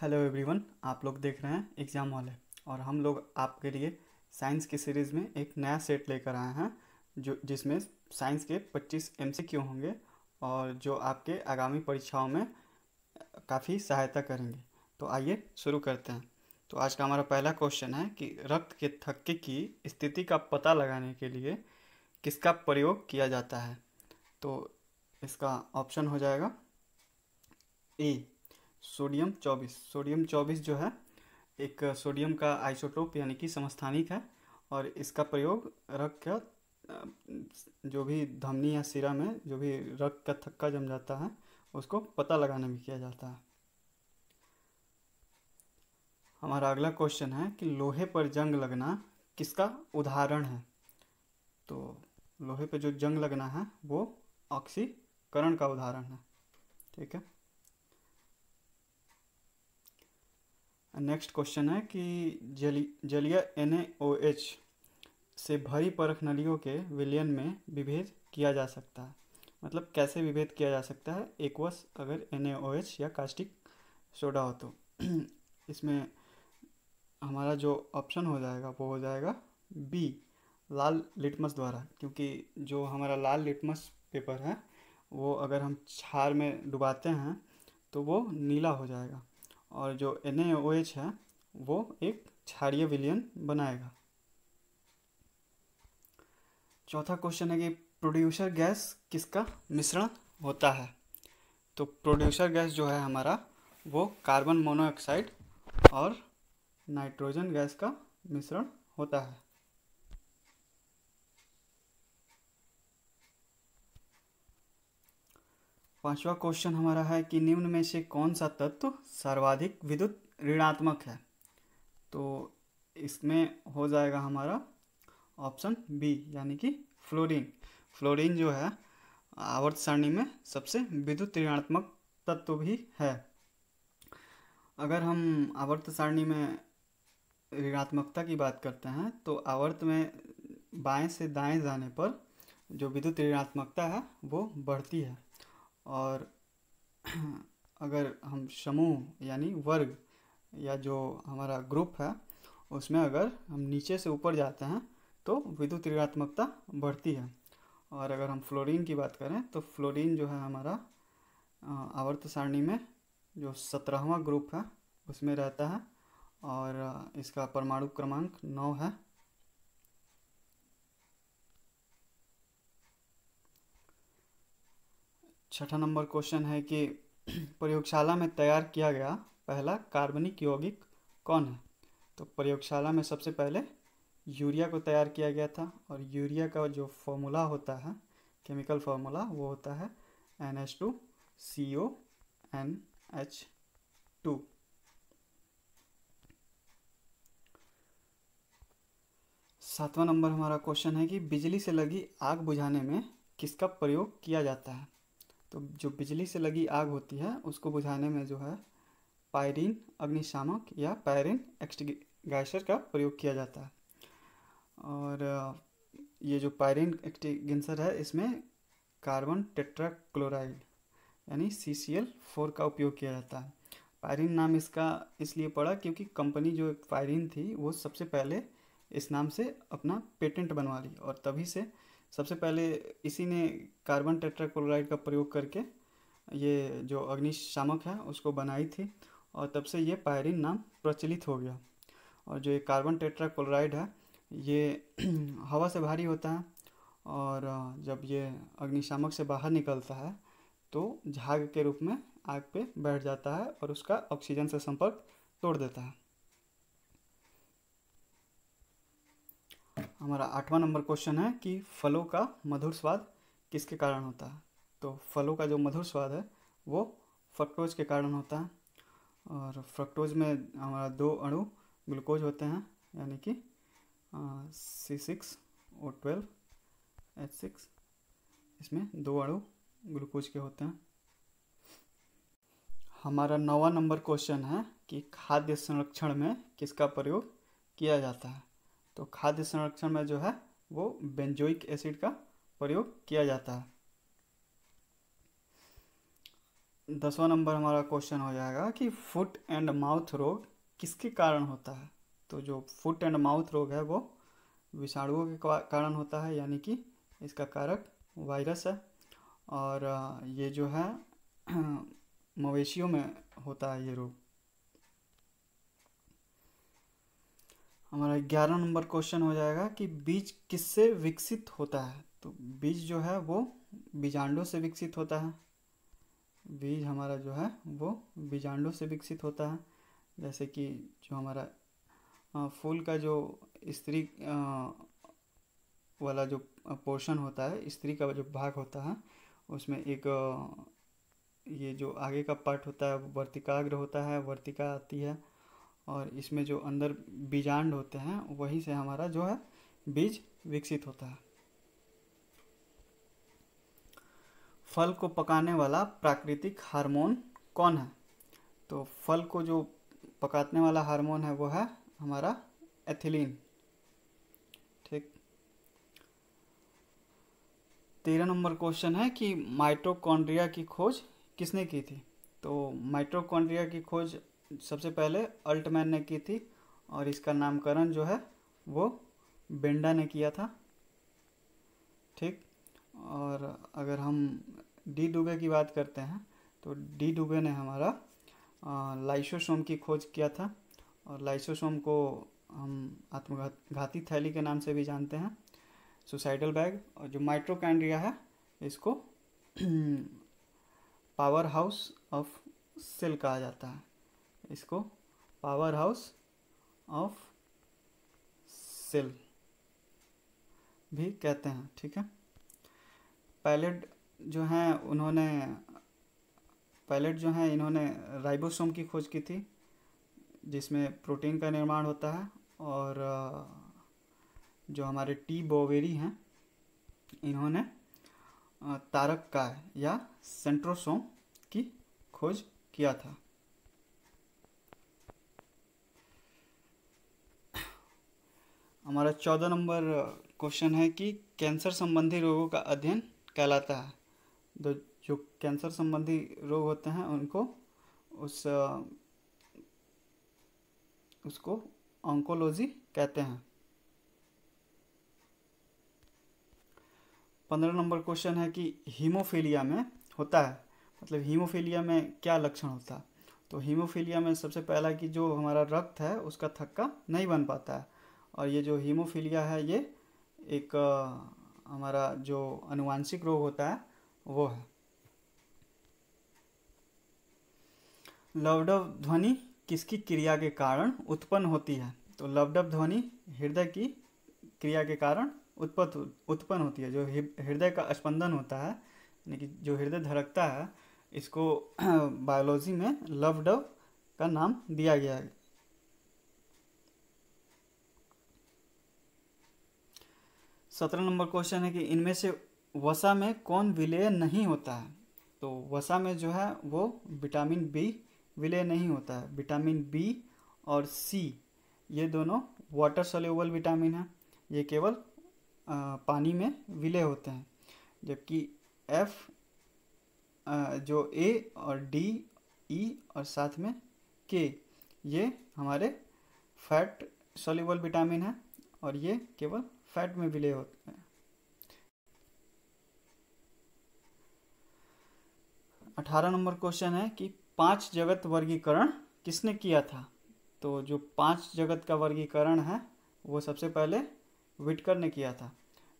hello everyone आप लोग देख रहे हैं एग्ज़ाम हॉल है और हम लोग आपके लिए साइंस की सीरीज़ में एक नया सेट लेकर आए हैं जो जिसमें साइंस के 25 एमसीक्यू होंगे और जो आपके आगामी परीक्षाओं में काफ़ी सहायता करेंगे तो आइए शुरू करते हैं तो आज का हमारा पहला क्वेश्चन है कि रक्त के थक्के की स्थिति का पता लगाने के लिए किसका प्रयोग किया जाता है तो इसका ऑप्शन हो जाएगा ए सोडियम चौबीस सोडियम चौबीस जो है एक सोडियम का आइसोटोप यानी कि समस्थानिक है और इसका प्रयोग रक्त का जो भी धमनी या सिरा में जो भी रक्त का थक्का जम जाता है उसको पता लगाने में किया जाता है हमारा अगला क्वेश्चन है कि लोहे पर जंग लगना किसका उदाहरण है तो लोहे पर जो जंग लगना है वो ऑक्सीकरण का उदाहरण है ठीक है नेक्स्ट क्वेश्चन है कि जली जलीय एन से भरी परख नलियों के विलयन में विभेद किया जा सकता है मतलब कैसे विभेद किया जा सकता है एक वर्ष अगर एन या कास्टिक सोडा हो तो इसमें हमारा जो ऑप्शन हो जाएगा वो हो जाएगा बी लाल लिटमस द्वारा क्योंकि जो हमारा लाल लिटमस पेपर है वो अगर हम छार में डुबाते हैं तो वो नीला हो जाएगा और जो एन है वो एक क्षारिय विलियन बनाएगा चौथा क्वेश्चन है कि प्रोड्यूसर गैस किसका मिश्रण होता है तो प्रोड्यूसर गैस जो है हमारा वो कार्बन मोनोऑक्साइड और नाइट्रोजन गैस का मिश्रण होता है पांचवा क्वेश्चन हमारा है कि निम्न में से कौन सा तत्व सर्वाधिक विद्युत ऋणात्मक है तो इसमें हो जाएगा हमारा ऑप्शन बी यानी कि फ्लोरीन फ्लोरीन जो है आवर्त सारणी में सबसे विद्युत ऋणात्मक तत्व भी है अगर हम आवर्त सारणी में ऋणात्मकता की बात करते हैं तो आवर्त में बाएं से दाएं जाने पर जो विद्युत ऋणात्मकता है वो बढ़ती है और अगर हम समूह यानी वर्ग या जो हमारा ग्रुप है उसमें अगर हम नीचे से ऊपर जाते हैं तो विद्युत ऋणात्मकता बढ़ती है और अगर हम फ्लोरीन की बात करें तो फ्लोरीन जो है हमारा आवर्त सारणी में जो सत्रहवा ग्रुप है उसमें रहता है और इसका परमाणु क्रमांक नौ है छठा नंबर क्वेश्चन है कि प्रयोगशाला में तैयार किया गया पहला कार्बनिक यौगिक कौन है तो प्रयोगशाला में सबसे पहले यूरिया को तैयार किया गया था और यूरिया का जो फॉर्मूला होता है केमिकल फॉर्मूला वो होता है N H two C O N H two सातवां नंबर हमारा क्वेश्चन है कि बिजली से लगी आग बुझाने में किसका प्रयोग किया जाता है तो जो बिजली से लगी आग होती है उसको बुझाने में जो है पायरिन अग्निशामक या पायरिन एक्सटिगाइशर का प्रयोग किया जाता है और ये जो पायरिन एक्सटिगेंसर है इसमें कार्बन टेट्राक्लोराइड यानी सी सी एल फोर का उपयोग किया जाता है पायरिन नाम इसका इसलिए पड़ा क्योंकि कंपनी जो पायरिन थी वो सबसे पहले इस नाम से अपना पेटेंट बनवा ली और तभी से सबसे पहले इसी ने कार्बन टेट्राक्लोराइड का प्रयोग करके ये जो अग्निशामक है उसको बनाई थी और तब से ये पायरिन नाम प्रचलित हो गया और जो ये कार्बन टेट्राक्लोराइड है ये हवा से भारी होता है और जब ये अग्निशामक से बाहर निकलता है तो झाग के रूप में आग पे बैठ जाता है और उसका ऑक्सीजन से संपर्क तोड़ देता है हमारा आठवां नंबर क्वेश्चन है कि फलों का मधुर स्वाद किसके कारण होता है तो फलों का जो मधुर स्वाद है वो फ्रक्टोज के कारण होता है और फ्रक्टोज में हमारा दो अणु ग्लूकोज होते हैं यानी कि C six O twelve H six इसमें दो अणु ग्लूकोज के होते हैं हमारा नौवा नंबर क्वेश्चन है कि खाद्य संरक्षण में किसका प्रयोग किया जाता है तो खाद्य संरक्षण में जो है वो बेंजोइक एसिड का प्रयोग किया जाता है दसवां नंबर हमारा क्वेश्चन हो जाएगा कि फुट एंड माउथ रोग किसके कारण होता है तो जो फुट एंड माउथ रोग है वो विषाणुओं के कारण होता है यानी कि इसका कारक वायरस है और ये जो है मवेशियों में होता है ये रोग हमारा ग्यारह नंबर क्वेश्चन हो जाएगा कि बीज किससे विकसित होता है तो बीज जो है वो बीजांडों से विकसित होता है बीज हमारा जो है वो बीजांडों से विकसित होता है जैसे कि जो हमारा फूल का जो स्त्री वाला जो पोर्शन होता है स्त्री का जो भाग होता है उसमें एक ये जो आगे का पार्ट होता है वो वर्तिकाग्र होता है वर्तिका आती है और इसमें जो अंदर बीजांड होते हैं वहीं से हमारा जो है बीज विकसित होता है फल को पकाने वाला प्राकृतिक हार्मोन कौन है तो फल को जो पकाने वाला हार्मोन है वो है हमारा एथिलीन ठीक तेरह नंबर क्वेश्चन है कि माइटोकॉन्ड्रिया की खोज किसने की थी तो माइटोकॉन्ड्रिया की खोज सबसे पहले अल्टमैन ने की थी और इसका नामकरण जो है वो बेंडा ने किया था ठीक और अगर हम डी डुबे की बात करते हैं तो डी डुबे ने हमारा लाइसोसोम की खोज किया था और लाइसोसोम को हम आत्मघाती थैली के नाम से भी जानते हैं सुसाइडल बैग और जो माइट्रोकैंड्रिया है इसको पावर हाउस ऑफ सेल कहा जाता है इसको पावर हाउस ऑफ सेल भी कहते हैं ठीक है पैलेट जो हैं उन्होंने पैलेट जो हैं इन्होंने राइबोसोम की खोज की थी जिसमें प्रोटीन का निर्माण होता है और जो हमारे टी बोवेरी हैं इन्होंने तारक का या सेंट्रोसोम की खोज किया था हमारा चौदह नंबर क्वेश्चन है कि कैंसर संबंधी रोगों का अध्ययन कहलाता है तो जो कैंसर संबंधी रोग होते हैं उनको उस उसको ऑन्कोलॉजी कहते हैं पंद्रह नंबर क्वेश्चन है कि हीमोफीलिया में होता है मतलब हीमोफीलिया में क्या लक्षण होता है तो हीमोफीलिया में सबसे पहला कि जो हमारा रक्त है उसका थक्का नहीं बन पाता है और ये जो हीमोफीलिया है ये एक हमारा जो अनुवांशिक रोग होता है वो है लवडव ध्वनि किसकी क्रिया के कारण उत्पन्न होती है तो लवडव ध्वनि हृदय की क्रिया के कारण उत्पन्न उत्पन्न होती है जो हृदय का स्पंदन होता है यानी कि जो हृदय धड़कता है इसको बायोलॉजी में लवडव का नाम दिया गया है सत्रह नंबर क्वेश्चन है कि इनमें से वसा में कौन विलय नहीं होता है तो वसा में जो है वो विटामिन बी विलय नहीं होता है विटामिन बी और सी ये दोनों वाटर सोल्यूबल विटामिन है ये केवल पानी में विलय होते हैं जबकि एफ जो ए और डी ई e और साथ में के ये हमारे फैट सोल्यूबल विटामिन है और ये केवल फैट में विलय होता है अठारह नंबर क्वेश्चन है कि पांच जगत वर्गीकरण किसने किया था तो जो पांच जगत का वर्गीकरण है वो सबसे पहले विटकर ने किया था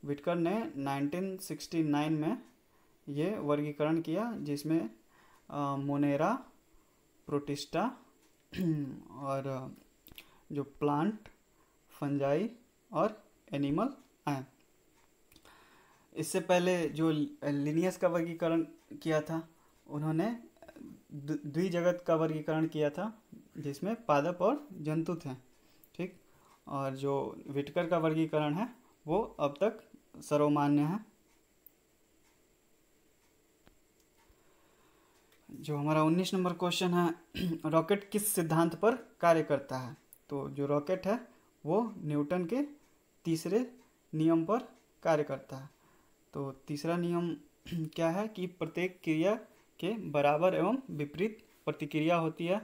विटकर ने 1969 में ये वर्गीकरण किया जिसमें मोनेरा प्रोटिस्टा और जो प्लांट फंजाई और एनिमल आए इससे पहले जो लिनियस का वर्गीकरण किया था उन्होंने द्विजगत का वर्गीकरण किया था जिसमें पादप और जंतु थे ठीक और जो विटकर का वर्गीकरण है वो अब तक सर्वमान्य है जो हमारा 19 नंबर क्वेश्चन है रॉकेट किस सिद्धांत पर कार्य करता है तो जो रॉकेट है वो न्यूटन के तीसरे नियम पर कार्य करता है तो तीसरा नियम क्या है कि प्रत्येक क्रिया के बराबर एवं विपरीत प्रतिक्रिया होती है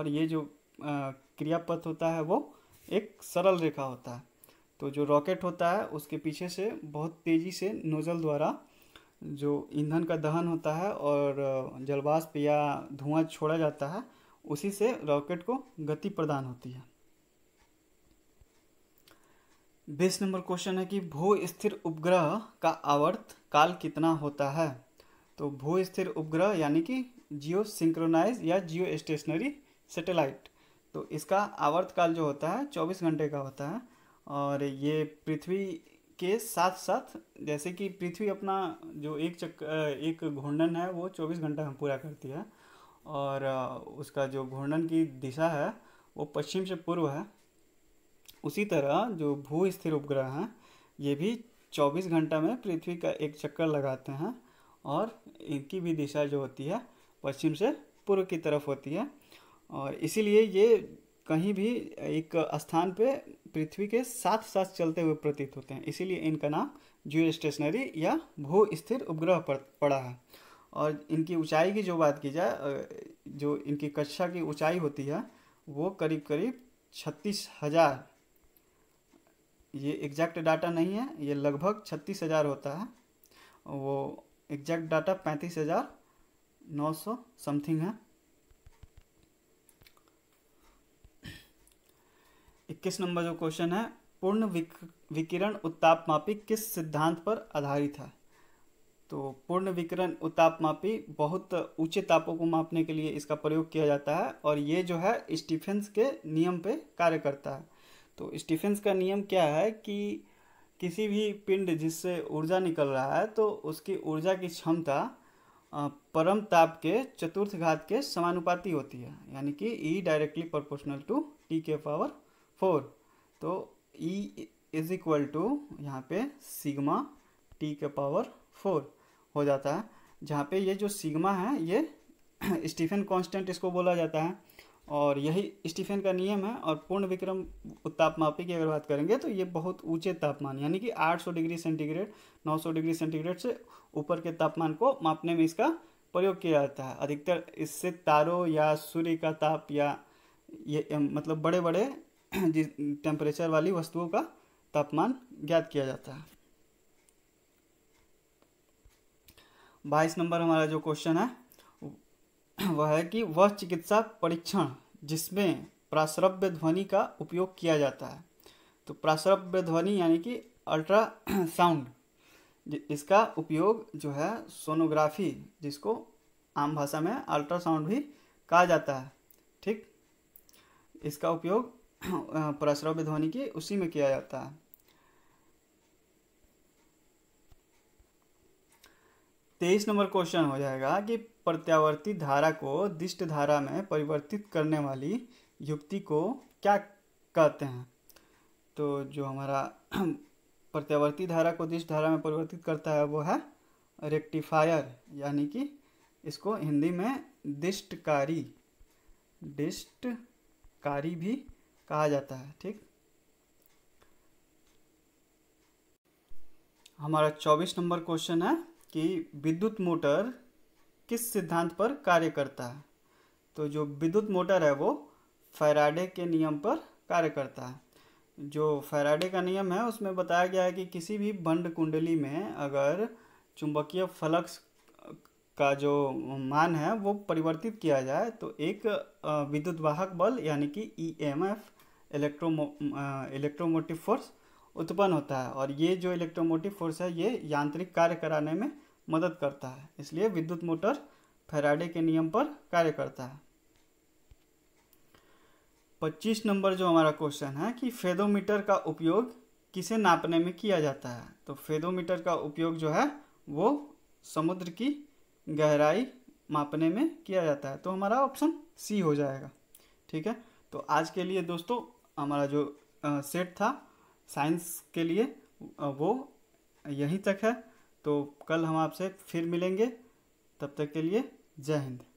और ये जो क्रियापथ होता है वो एक सरल रेखा होता है तो जो रॉकेट होता है उसके पीछे से बहुत तेज़ी से नोज़ल द्वारा जो ईंधन का दहन होता है और जलवाष्प या धुआं छोड़ा जाता है उसी से रॉकेट को गति प्रदान होती है बीस नंबर क्वेश्चन है कि भू स्थिर उपग्रह का आवर्त काल कितना होता है तो भू स्थिर उपग्रह यानी कि जियो सिंक्रोनाइज या जियो स्टेशनरी सेटेलाइट तो इसका आवर्त काल जो होता है चौबीस घंटे का होता है और ये पृथ्वी के साथ साथ जैसे कि पृथ्वी अपना जो एक चक एक घूर्णन है वो चौबीस घंटा हम पूरा करती है और उसका जो घूर्णन की दिशा है वो पश्चिम से पूर्व है उसी तरह जो भू स्थिर उपग्रह हैं ये भी 24 घंटा में पृथ्वी का एक चक्कर लगाते हैं और इनकी भी दिशा जो होती है पश्चिम से पूर्व की तरफ होती है और इसीलिए ये कहीं भी एक स्थान पे पृथ्वी के साथ साथ चलते हुए प्रतीत होते हैं इसीलिए इनका नाम जियो स्टेशनरी या भू स्थिर उपग्रह पड़ा है और इनकी ऊंचाई की जो बात की जाए जो इनकी कक्षा की ऊंचाई होती है वो करीब करीब छत्तीस हज़ार ये एग्जैक्ट डाटा नहीं है ये लगभग छत्तीस हज़ार होता है वो एग्जैक्ट डाटा पैंतीस हज़ार नौ सौ समथिंग है इक्कीस नंबर जो क्वेश्चन है पूर्ण विक, विकिरण उत्ताप मापी किस सिद्धांत पर आधारित है तो पूर्ण विकिरण उत्ताप मापी बहुत ऊंचे तापों को मापने के लिए इसका प्रयोग किया जाता है और ये जो है स्टीफेंस के नियम पे कार्य करता है तो स्टीफेंस का नियम क्या है कि किसी भी पिंड जिससे ऊर्जा निकल रहा है तो उसकी ऊर्जा की क्षमता परम ताप के चतुर्थ घात के समानुपाती होती है यानी कि E directly proportional to T के पावर फोर तो ई इज इक्वल टू यहाँ पे सिग्मा टी के पावर फोर हो जाता है जहाँ पे ये जो सिग्मा है ये स्टीफन कांस्टेंट इसको बोला जाता है और यही स्टीफेन का नियम है और पूर्ण विक्रम तापमापी की अगर बात करेंगे तो ये बहुत ऊंचे तापमान यानी कि 800 डिग्री सेंटीग्रेड 900 डिग्री सेंटीग्रेड से ऊपर के तापमान को मापने में इसका प्रयोग किया जाता है अधिकतर इससे तारों या सूर्य का ताप या ये मतलब बड़े बड़े टेम्परेचर वाली वस्तुओं का तापमान ज्ञात किया जाता है बाईस नंबर हमारा जो क्वेश्चन है वह है कि वह चिकित्सा परीक्षण जिसमें प्राश्रव्य ध्वनि का उपयोग किया जाता है तो प्राश्रव्य ध्वनि यानी कि अल्ट्रासाउंड इसका उपयोग जो है सोनोग्राफी जिसको आम भाषा में अल्ट्रासाउंड भी कहा जाता है ठीक इसका उपयोग प्रश्रव्य ध्वनि की उसी में किया जाता है तेईस नंबर क्वेश्चन हो जाएगा कि प्रत्यावर्ती धारा को दिष्ट धारा में परिवर्तित करने वाली युक्ति को क्या कहते हैं तो जो हमारा प्रत्यावर्ती धारा को दिष्ट धारा में परिवर्तित करता है वो है रेक्टिफायर यानी कि इसको हिंदी में दिष्टकारी दिष्टकारी भी कहा जाता है ठीक हमारा चौबीस नंबर क्वेश्चन है कि विद्युत मोटर किस सिद्धांत पर कार्य करता है तो जो विद्युत मोटर है वो फैराडे के नियम पर कार्य करता है जो फैराडे का नियम है उसमें बताया गया है कि किसी भी बंड कुंडली में अगर चुंबकीय फ्लक्स का जो मान है वो परिवर्तित किया जाए तो एक विद्युत वाहक बल यानी कि ई एम एफ इलेक्ट्रोमो इलेक्ट्रोमोटिव फोर्स उत्पन्न होता है और ये जो इलेक्ट्रोमोटिव फोर्स है ये यांत्रिक कार्य कराने में मदद करता है इसलिए विद्युत मोटर फेराडे के नियम पर कार्य करता है 25 नंबर जो हमारा क्वेश्चन है कि फेदोमीटर का उपयोग किसे नापने में किया जाता है तो फेदोमीटर का उपयोग जो है वो समुद्र की गहराई मापने में किया जाता है तो हमारा ऑप्शन सी हो जाएगा ठीक है तो आज के लिए दोस्तों हमारा जो सेट था साइंस के लिए वो यहीं तक है तो कल हम आपसे फिर मिलेंगे तब तक के लिए जय हिंद